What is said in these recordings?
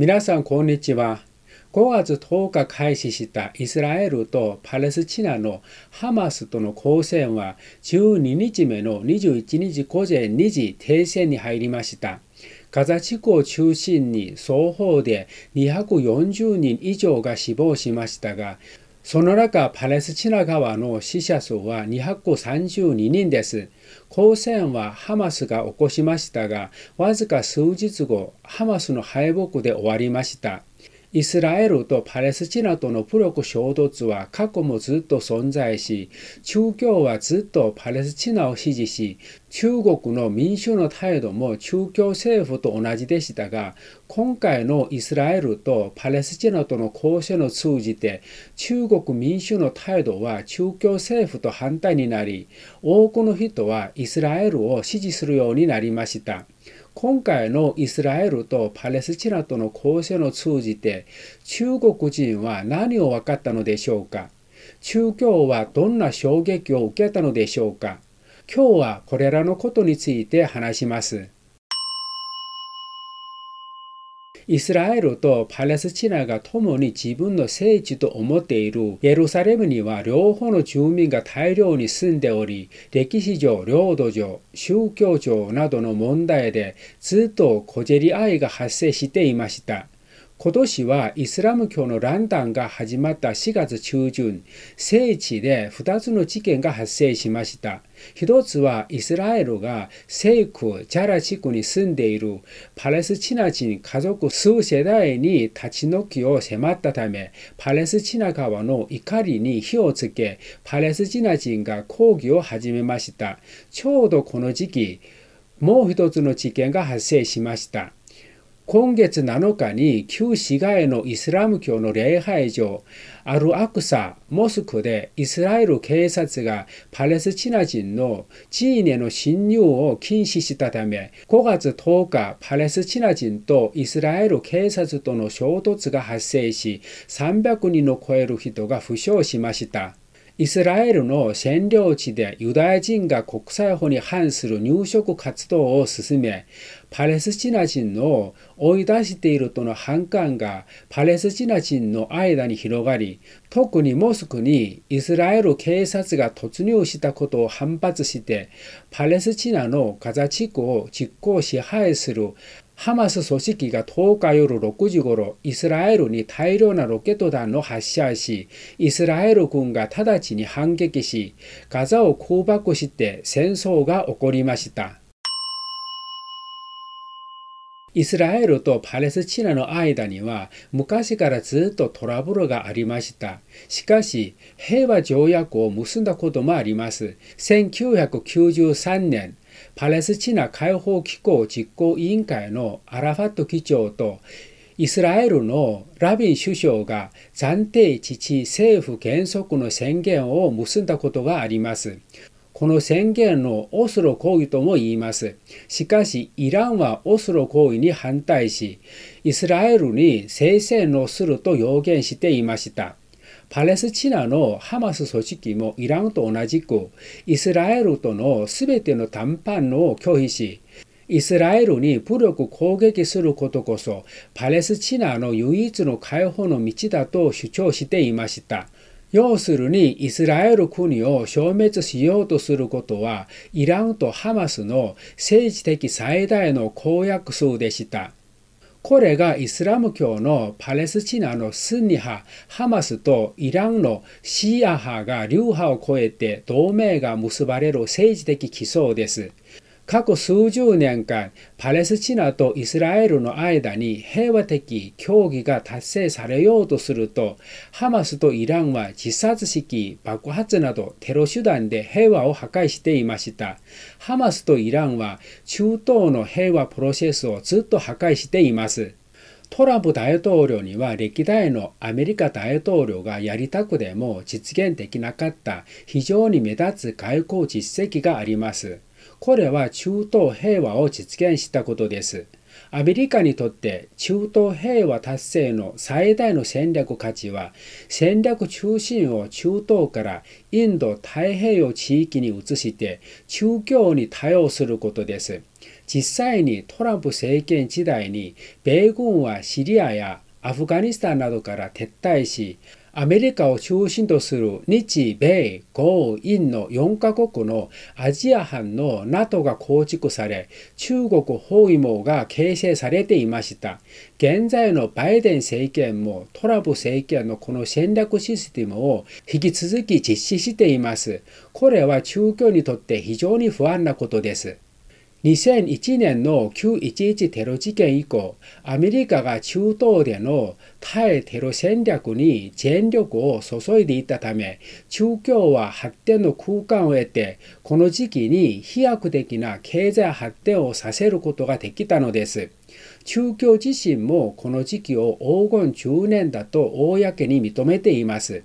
皆さん、こんにちは。5月10日開始したイスラエルとパレスチナのハマスとの交戦は12日目の21日午前2時停戦に入りました。ガザ地区を中心に双方で240人以上が死亡しましたが、その中パレスチナ側の死者数は232人です。抗戦はハマスが起こしましたが、わずか数日後、ハマスの敗北で終わりました。イスラエルとパレスチナとの武力衝突は過去もずっと存在し、中共はずっとパレスチナを支持し、中国の民主の態度も中共政府と同じでしたが、今回のイスラエルとパレスチナとの交渉を通じて、中国民主の態度は中共政府と反対になり、多くの人はイスラエルを支持するようになりました。今回のイスラエルとパレスチナとの交渉を通じて中国人は何を分かったのでしょうか中共はどんな衝撃を受けたのでしょうか今日はこれらのことについて話します。イスラエルとパレスチナが共に自分の聖地と思っているエルサレムには両方の住民が大量に住んでおり、歴史上、領土上、宗教上などの問題でずっと小競り合いが発生していました。今年はイスラム教のランタンが始まった4月中旬、聖地で2つの事件が発生しました。一つはイスラエルが西区ジャラ地区に住んでいるパレスチナ人家族数世代に立ち退きを迫ったため、パレスチナ側の怒りに火をつけ、パレスチナ人が抗議を始めました。ちょうどこの時期、もう一つの事件が発生しました。今月7日に旧市街のイスラム教の礼拝所アルアクサモスクでイスラエル警察がパレスチナ人の寺院への侵入を禁止したため5月10日パレスチナ人とイスラエル警察との衝突が発生し300人を超える人が負傷しました。イスラエルの占領地でユダヤ人が国際法に反する入植活動を進め、パレスチナ人の追い出しているとの反感がパレスチナ人の間に広がり、特にモスクにイスラエル警察が突入したことを反発して、パレスチナのガザ地区を実行支配するハマス組織が10日夜6時ごろ、イスラエルに大量なロケット弾の発射し、イスラエル軍が直ちに反撃し、ガザを空爆して戦争が起こりました。イスラエルとパレスチナの間には昔からずっとトラブルがありました。しかし、平和条約を結んだこともあります。1993年、パレスチナ解放機構実行委員会のアラファット議長とイスラエルのラビン首相が暫定自治政府原則の宣言を結んだことがあります。この宣言のオスロ行為とも言います。しかし、イランはオスロ行為に反対し、イスラエルに制裁をすると要言していました。パレスチナのハマス組織もイランと同じく、イスラエルとの全ての短パンを拒否し、イスラエルに武力攻撃することこそ、パレスチナの唯一の解放の道だと主張していました。要するにイスラエル国を消滅しようとすることはイランとハマスの政治的最大の公約数でした。これがイスラム教のパレスチナのスンニ派ハマスとイランのシーア派が流派を超えて同盟が結ばれる政治的基礎です。過去数十年間、パレスチナとイスラエルの間に平和的協議が達成されようとすると、ハマスとイランは自殺式、爆発などテロ手段で平和を破壊していました。ハマスとイランは中東の平和プロセスをずっと破壊しています。トランプ大統領には歴代のアメリカ大統領がやりたくでも実現できなかった非常に目立つ外交実績があります。これは中東平和を実現したことです。アメリカにとって中東平和達成の最大の戦略価値は戦略中心を中東からインド太平洋地域に移して中共に対応することです。実際にトランプ政権時代に米軍はシリアやアフガニスタンなどから撤退し、アメリカを中心とする日米豪印の4カ国のアジア版の NATO が構築され、中国包囲網が形成されていました。現在のバイデン政権もトランプ政権のこの戦略システムを引き続き実施しています。これは中共にとって非常に不安なことです。2001年の911テロ事件以降、アメリカが中東での対テロ戦略に全力を注いでいたため、中共は発展の空間を得て、この時期に飛躍的な経済発展をさせることができたのです。中共自身もこの時期を黄金10年だと公に認めています。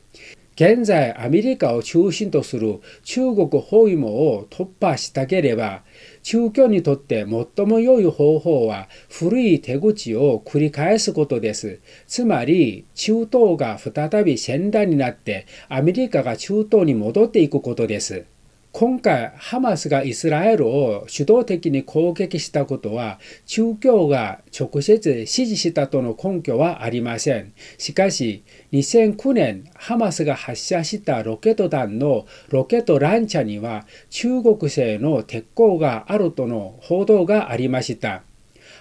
現在アメリカを中心とする中国包囲網を突破したければ中共にとって最も良い方法は古い手口を繰り返すことです。つまり中東が再び戦乱になってアメリカが中東に戻っていくことです。今回ハマスがイスラエルを主導的に攻撃したことは中共が直接支持したとの根拠はありません。しかし2009年ハマスが発射したロケット弾のロケットランチャーには中国製の鉄鋼があるとの報道がありました。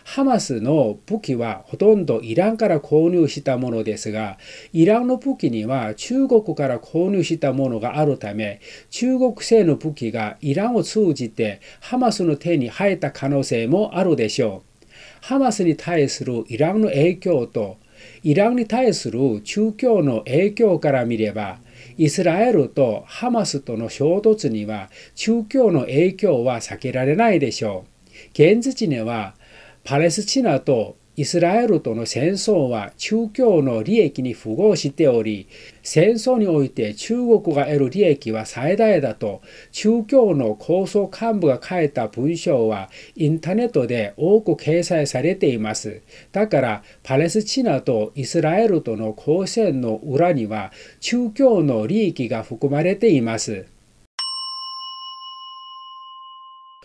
ハマスの武器はほとんどイランから購入したものですが、イランの武器には中国から購入したものがあるため、中国製の武器がイランを通じてハマスの手に入った可能性もあるでしょう。ハマスに対するイランの影響と、イランに対する中共の影響から見れば、イスラエルとハマスとの衝突には中共の影響は避けられないでしょう。現実にはパレスチナとイスラエルとの戦争は中共の利益に符合しており、戦争において中国が得る利益は最大だと、中共の構想幹部が書いた文章はインターネットで多く掲載されています。だから、パレスチナとイスラエルとの交戦の裏には中共の利益が含まれています。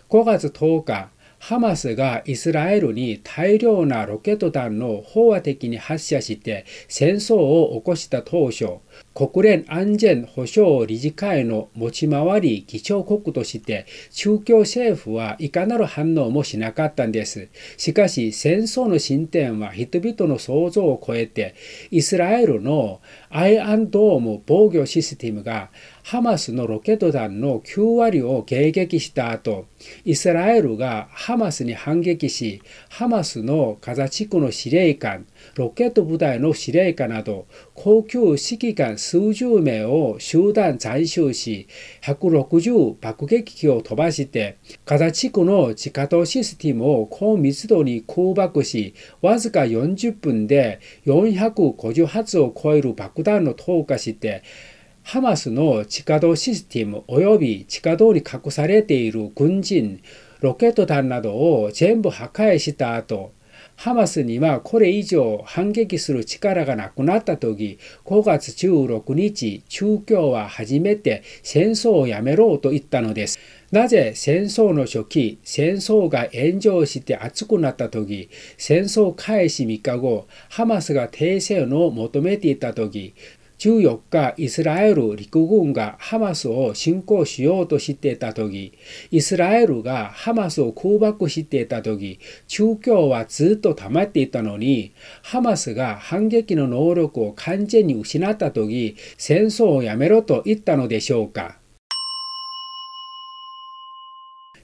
5月10日、ハマスがイスラエルに大量なロケット弾の飽和的に発射して戦争を起こした当初、国連安全保障理事会の持ち回り議長国として中共政府はいかなる反応もしなかったんです。しかし戦争の進展は人々の想像を超えてイスラエルのアイアンドーム防御システムがハマスのロケット弾の9割を迎撃した後、イスラエルがハマスに反撃し、ハマスのガザ地区の司令官、ロケット部隊の司令官など、高級指揮官数十名を集団斬首し、160爆撃機を飛ばして、ガザ地区の地下道システムを高密度に空爆し、わずか40分で450発を超える爆弾を投下して、ハマスの地下道システム及び地下道に隠されている軍人、ロケット弾などを全部破壊した後、ハマスにはこれ以上反撃する力がなくなった時、5月16日、中共は初めて戦争をやめろと言ったのです。なぜ戦争の初期、戦争が炎上して熱くなった時、戦争開始3日後、ハマスが停戦を求めていた時、14日、イスラエル陸軍がハマスを侵攻しようとしていた時、イスラエルがハマスを空爆していた時、中共はずっと黙まっていたのに、ハマスが反撃の能力を完全に失った時、戦争をやめろと言ったのでしょうか。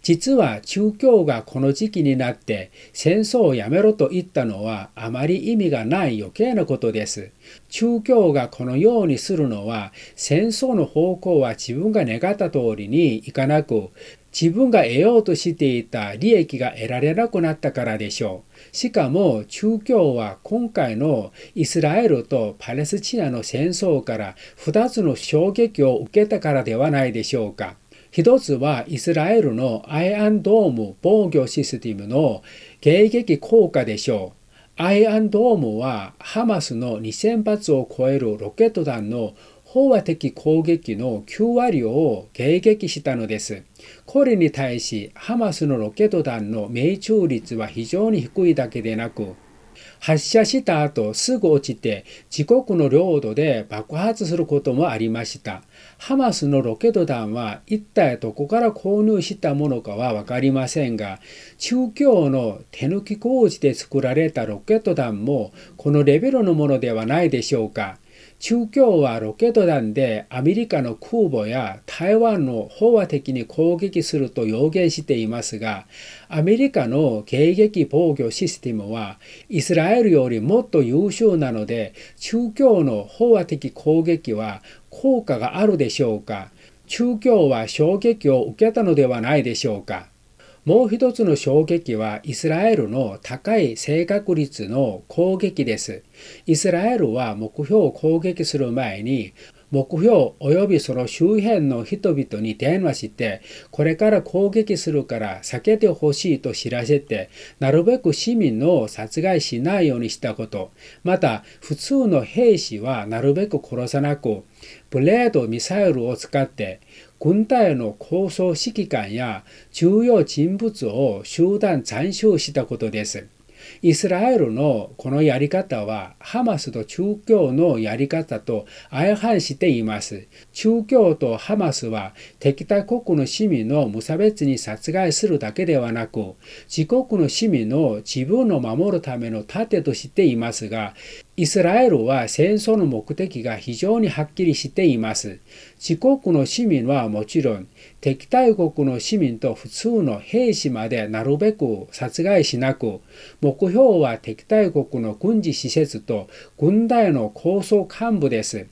実は中共がこの時期になって戦争をやめろと言ったのはあまり意味がない余計なことです。中共がこのようにするのは戦争の方向は自分が願った通りにいかなく自分が得ようとしていた利益が得られなくなったからでしょう。しかも中共は今回のイスラエルとパレスチナの戦争から2つの衝撃を受けたからではないでしょうか。一つはイスラエルのアイアンドーム防御システムの迎撃効果でしょう。アイアンドームはハマスの2000発を超えるロケット弾の飽和的攻撃の9割を迎撃したのです。これに対し、ハマスのロケット弾の命中率は非常に低いだけでなく、発射した後すぐ落ちて自国の領土で爆発することもありました。ハマスのロケット弾は一体どこから購入したものかは分かりませんが中京の手抜き工事で作られたロケット弾もこのレベルのものではないでしょうか。中共はロケット弾でアメリカの空母や台湾の飽和的に攻撃すると予言していますが、アメリカの迎撃防御システムはイスラエルよりもっと優秀なので、中共の飽和的攻撃は効果があるでしょうか中共は衝撃を受けたのではないでしょうかもう一つの衝撃はイスラエルの高い正確率の攻撃です。イスラエルは目標を攻撃する前に目標及びその周辺の人々に電話してこれから攻撃するから避けてほしいと知らせてなるべく市民を殺害しないようにしたことまた普通の兵士はなるべく殺さなくブレードミサイルを使って軍隊の高層指揮官や重要人物を集団斬首したことです。イスラエルのこのやり方はハマスと中共のやり方と相反しています。中共とハマスは敵対国の市民の無差別に殺害するだけではなく自国の市民の自分を守るための盾としていますがイスラエルは戦争の目的が非常にはっきりしています。自国の市民はもちろん、敵対国の市民と普通の兵士までなるべく殺害しなく、目標は敵対国の軍事施設と軍隊の構想幹部です。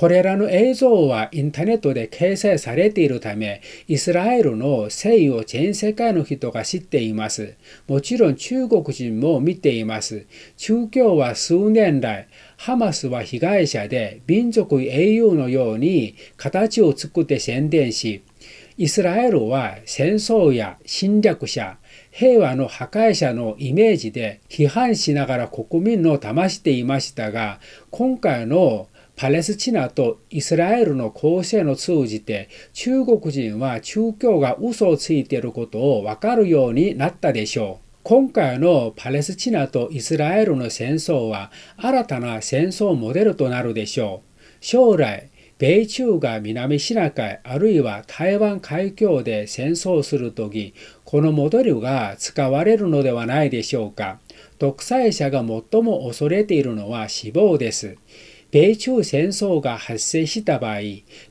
これらの映像はインターネットで掲載されているため、イスラエルの誠意を全世界の人が知っています。もちろん中国人も見ています。中共は数年来、ハマスは被害者で民族英雄のように形を作って宣伝し、イスラエルは戦争や侵略者、平和の破壊者のイメージで批判しながら国民の騙していましたが、今回のパレスチナとイスラエルの構成を通じて中国人は宗教が嘘をついていることをわかるようになったでしょう。今回のパレスチナとイスラエルの戦争は新たな戦争モデルとなるでしょう。将来、米中が南シナ海あるいは台湾海峡で戦争するとき、このモデルが使われるのではないでしょうか。独裁者が最も恐れているのは死亡です。米中戦争が発生した場合、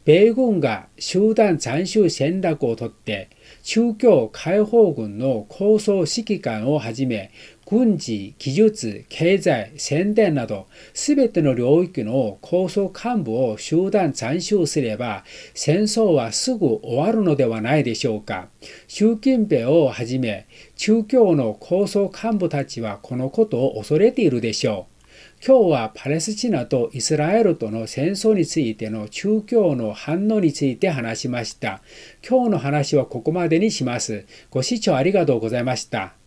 米軍が集団斬首戦略をとって、中共解放軍の構想指揮官をはじめ、軍事、技術、経済、宣伝など、すべての領域の構想幹部を集団斬首すれば、戦争はすぐ終わるのではないでしょうか。習近平をはじめ、中共の構想幹部たちはこのことを恐れているでしょう。今日はパレスチナとイスラエルとの戦争についての中教の反応について話しました。今日の話はここまでにします。ご視聴ありがとうございました。